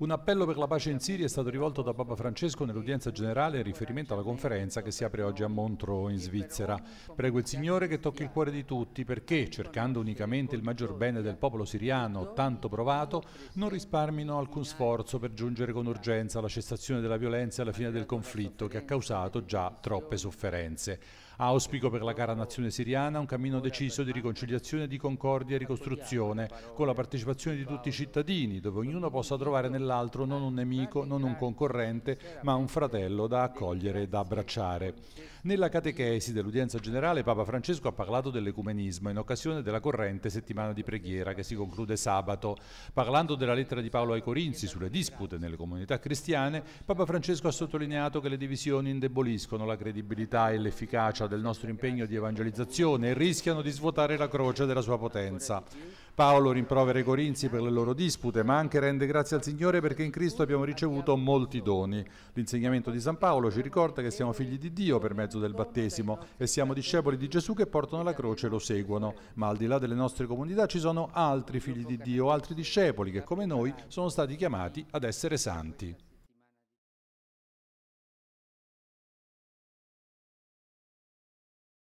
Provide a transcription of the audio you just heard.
Un appello per la pace in Siria è stato rivolto da Papa Francesco nell'udienza generale in riferimento alla conferenza che si apre oggi a Montreux in Svizzera. Prego il Signore che tocchi il cuore di tutti perché, cercando unicamente il maggior bene del popolo siriano tanto provato, non risparmino alcun sforzo per giungere con urgenza alla cessazione della violenza e alla fine del conflitto che ha causato già troppe sofferenze. Auspico per la cara nazione siriana un cammino deciso di riconciliazione, di concordia e ricostruzione, con la partecipazione di tutti i cittadini, dove ognuno possa trovare nella dell'altro, non un nemico, non un concorrente, ma un fratello da accogliere e da abbracciare. Nella catechesi dell'udienza generale Papa Francesco ha parlato dell'ecumenismo in occasione della corrente settimana di preghiera che si conclude sabato. Parlando della lettera di Paolo ai Corinzi sulle dispute nelle comunità cristiane, Papa Francesco ha sottolineato che le divisioni indeboliscono la credibilità e l'efficacia del nostro impegno di evangelizzazione e rischiano di svuotare la croce della sua potenza. Paolo rimprovera i Corinzi per le loro dispute, ma anche rende grazie al Signore perché in Cristo abbiamo ricevuto molti doni. L'insegnamento di San Paolo ci ricorda che siamo figli di Dio per mezzo del battesimo e siamo discepoli di Gesù che portano la croce e lo seguono. Ma al di là delle nostre comunità ci sono altri figli di Dio, altri discepoli che come noi sono stati chiamati ad essere santi.